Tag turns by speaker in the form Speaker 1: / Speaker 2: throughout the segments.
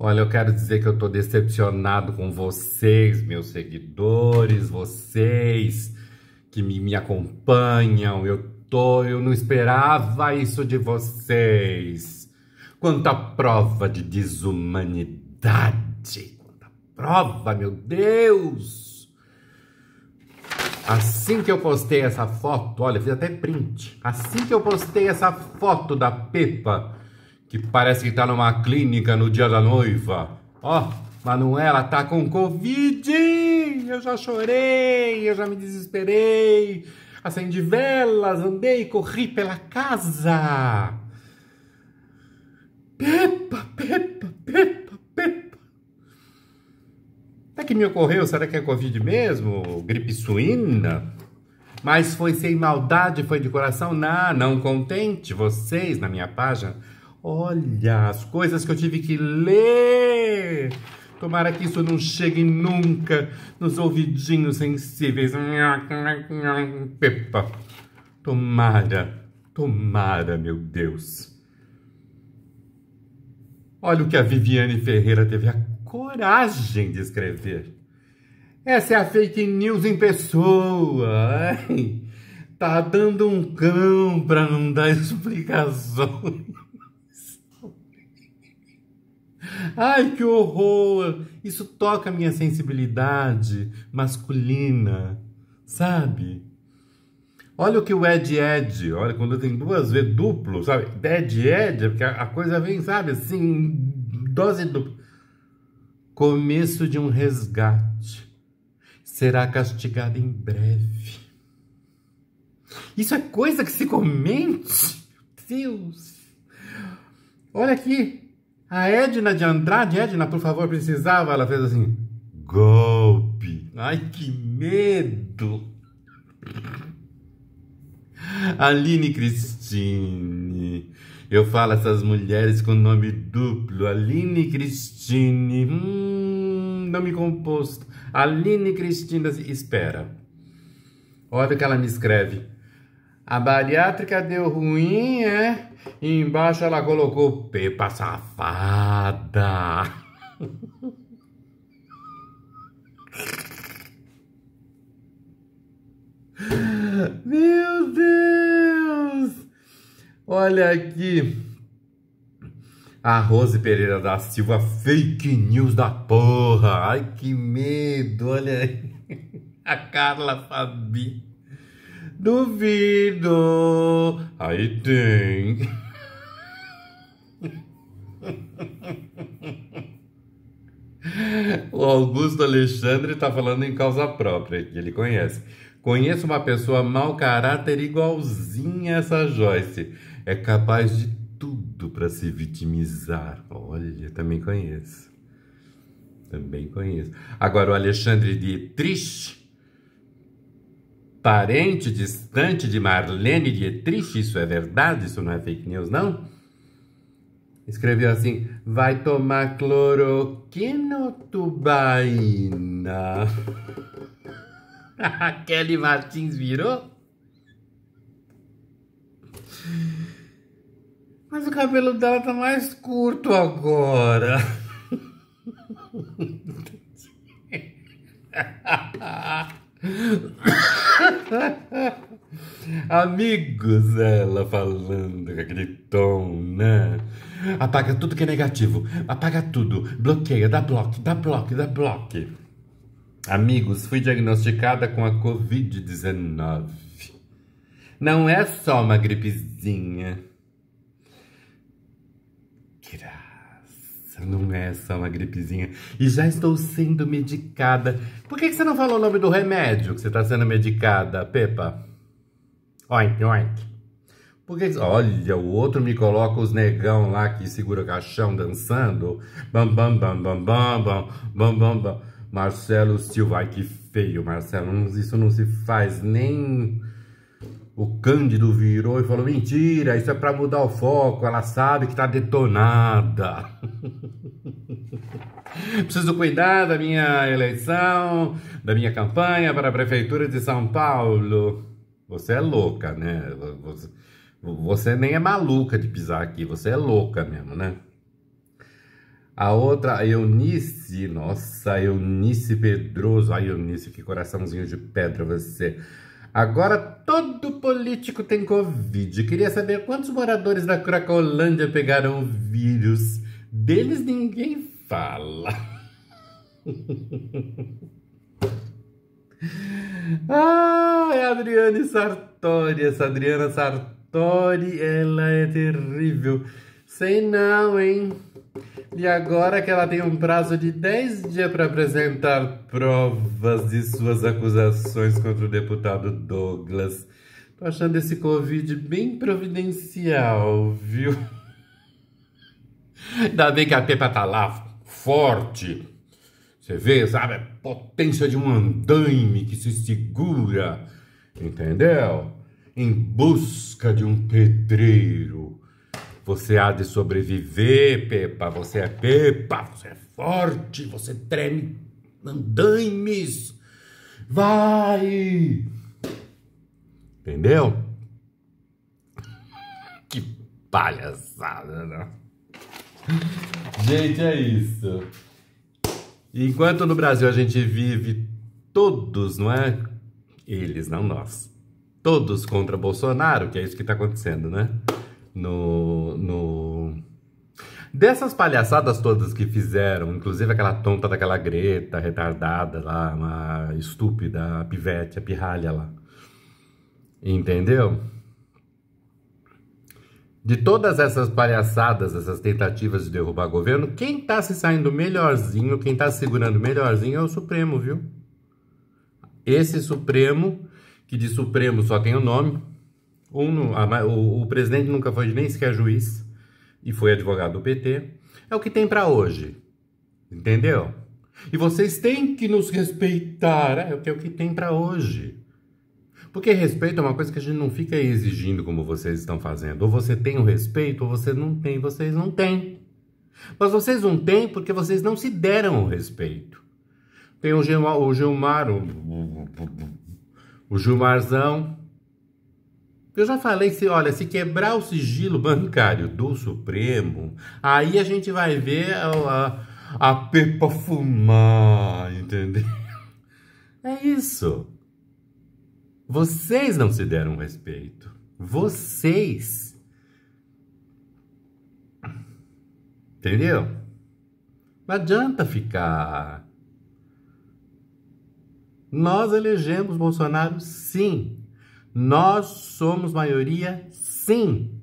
Speaker 1: Olha, eu quero dizer que eu tô decepcionado com vocês, meus seguidores, vocês que me, me acompanham. Eu tô, eu não esperava isso de vocês. Quanta prova de desumanidade, quanta prova, meu Deus! Assim que eu postei essa foto, olha, fiz até print. Assim que eu postei essa foto da Pepa, que parece que tá numa clínica no dia da noiva. Ó, oh, Manuela tá com Covid! Eu já chorei, eu já me desesperei. Acendi velas, andei, corri pela casa. Pepa, Pepa, Pepa, Pepa. Até que me ocorreu, será que é Covid mesmo? Gripe suína? Mas foi sem maldade, foi de coração? Não, não contente. Vocês, na minha página, Olha as coisas que eu tive que ler. Tomara que isso não chegue nunca nos ouvidinhos sensíveis. Pepa. Tomara, tomara, meu Deus. Olha o que a Viviane Ferreira teve a coragem de escrever. Essa é a fake news em pessoa. Ai, tá dando um cão para não dar explicações. Ai, que horror! Isso toca a minha sensibilidade masculina, sabe? Olha o que o Ed Ed, olha, quando tem duas vezes duplo, sabe? Ed Ed, porque a coisa vem, sabe, assim, dose dupla. Começo de um resgate. Será castigado em breve. Isso é coisa que se comente? Deus! Olha aqui, a Edna de Andrade, Edna, por favor, precisava. Ela fez assim: golpe. Ai, que medo. Aline Cristine. Eu falo essas mulheres com nome duplo. Aline Cristine. Hum, nome composto. Aline Cristina. Espera. Olha o que ela me escreve. A bariátrica deu ruim, é? E embaixo ela colocou Pepa Safada. Meu Deus! Olha aqui. A Rose Pereira da Silva, fake news da porra. Ai, que medo, olha aí. A Carla Fabi. Duvido. Aí tem. O Augusto Alexandre está falando em causa própria, que ele conhece. Conheço uma pessoa mau caráter igualzinha a essa Joyce. É capaz de tudo para se vitimizar. Olha, também conheço. Também conheço. Agora, o Alexandre de Triste parente distante de Marlene Dietrich, isso é verdade, isso não é fake news, não? Escreveu assim, vai tomar cloroquinotubaína. A Kelly Martins virou? Mas o cabelo dela tá mais curto agora. Amigos, ela falando com aquele tom, né? Apaga tudo que é negativo, apaga tudo, bloqueia, dá bloco, dá bloco, dá bloco. Amigos, fui diagnosticada com a Covid-19. Não é só uma gripezinha não é só uma gripezinha. E já estou sendo medicada. Por que, você não falou o nome do remédio que você está sendo medicada, Pepa? Oink, oink. Porque, olha, o outro me coloca os negão lá que segura o caixão dançando. Bam, bam, bam, bam, bam, bam, bam, bam, bam. Marcelo Silva, ai que feio, Marcelo. Isso não se faz nem o Cândido virou e falou: mentira, isso é para mudar o foco, ela sabe que está detonada. Preciso cuidar da minha eleição, da minha campanha para a Prefeitura de São Paulo. Você é louca, né? Você, nem é maluca de pisar aqui, você é louca mesmo, né? A outra, a Eunice, nossa, a Eunice Pedroso. Ai, Eunice, que coraçãozinho de pedra você. Agora todo político tem Covid. Queria saber quantos moradores da Cracolândia pegaram o vírus. Deles ninguém fala. ah, é a Adriane Sartori. Essa Adriana Sartori, ela é terrível. Sei não, hein? E agora que ela tem um prazo de 10 dias para apresentar provas de suas acusações contra o deputado Douglas. Tô achando esse Covid bem providencial, viu? Ainda bem que a Pepa tá lá, forte. Você vê, sabe? A potência de um andaime que se segura, entendeu? Em busca de um pedreiro você há de sobreviver, Pepa. Você é Pepa, você é forte, você treme andaimes. Vai! Entendeu? Que palhaçada, não? Né? Gente, é isso. Enquanto no Brasil a gente vive todos, não é? Eles, não nós. Todos contra Bolsonaro, que é isso que está acontecendo, né? no, no... Dessas palhaçadas todas que fizeram, inclusive aquela tonta daquela Greta, retardada lá, uma estúpida, a pivete, a pirralha lá. Entendeu? De todas essas palhaçadas, essas tentativas de derrubar governo, quem tá se saindo melhorzinho, quem tá segurando melhorzinho é o Supremo, viu? Esse Supremo, que de Supremo só tem o nome, um, a, o, o, presidente nunca foi nem sequer juiz e foi advogado do PT. É o que tem para hoje.
Speaker 2: Entendeu?
Speaker 1: E vocês têm que nos respeitar. É, é o que, é o que tem para hoje. Porque respeito é uma coisa que a gente não fica exigindo como vocês estão fazendo. Ou você tem o respeito, ou você não tem. Vocês não têm. Mas vocês não têm porque vocês não se deram o respeito. Tem o Gilmar, o, Gilmar, o, o, o Gilmarzão, eu já falei que, olha, se quebrar o sigilo bancário do Supremo, aí a gente vai ver a, a, a pepa fumar, entendeu? É isso. Vocês não se deram respeito. Vocês. Entendeu? Não adianta ficar. Nós elegemos Bolsonaro, sim. Nós somos maioria, sim.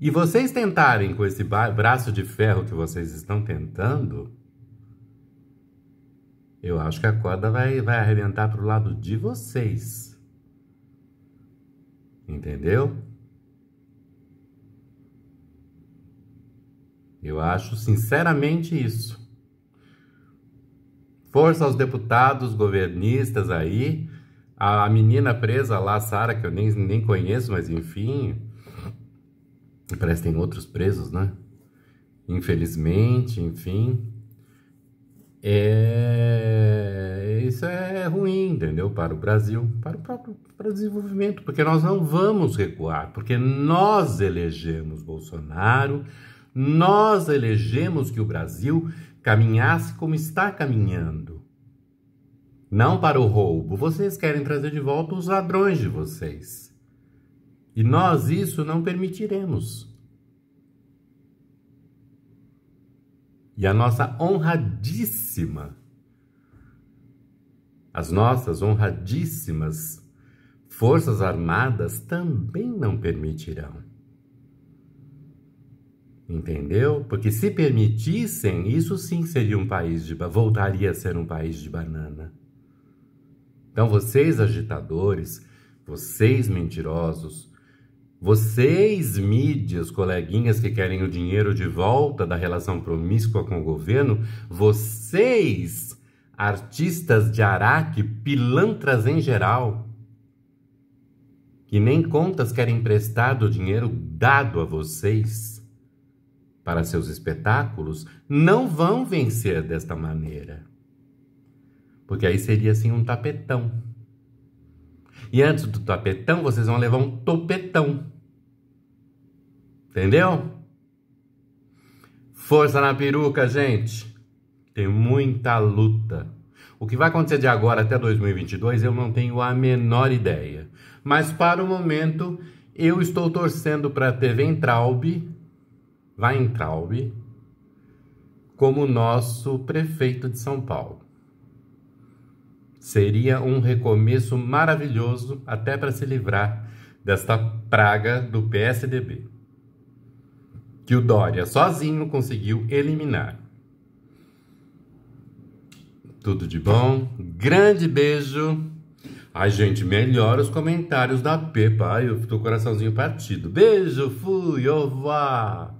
Speaker 1: E vocês tentarem com esse braço de ferro que vocês estão tentando, eu acho que a corda vai, vai arrebentar para o lado de vocês. Entendeu? Eu acho sinceramente isso. Força aos deputados governistas aí. A, menina presa lá, Sara, que eu nem, nem conheço, mas enfim. Parece que tem outros presos, né? Infelizmente, enfim. É... Isso é ruim, entendeu? Para o Brasil, para o próprio para o desenvolvimento, porque nós não vamos recuar, porque nós elegemos Bolsonaro, nós elegemos que o Brasil caminhasse como está caminhando.
Speaker 2: Não para o roubo.
Speaker 1: Vocês querem trazer de volta os ladrões de vocês. E nós isso não permitiremos. E a nossa honradíssima, as nossas honradíssimas Forças Armadas também não permitirão entendeu? Porque se permitissem, isso sim seria um país de voltaria a ser um país de banana. Então vocês agitadores, vocês mentirosos, vocês mídias, coleguinhas que querem o dinheiro de volta da relação promíscua com o governo, vocês artistas de araque, pilantras em geral, que nem contas querem emprestar do dinheiro dado a vocês para seus espetáculos não vão vencer desta maneira. Porque aí seria assim um tapetão. E antes do tapetão, vocês vão levar um topetão. Entendeu? Força na peruca, gente. Tem muita luta. O que vai acontecer de agora até 2022, eu não tenho a menor ideia. Mas para o momento, eu estou torcendo para a TV Entraube Weintraub como nosso prefeito de São Paulo. Seria um recomeço maravilhoso até para se livrar desta praga do PSDB, que o Dória sozinho conseguiu eliminar. Tudo de bom? Grande beijo! Ai, gente, melhora os comentários da Pepa. Ai, eu tô coraçãozinho partido. Beijo, fui, au revoir!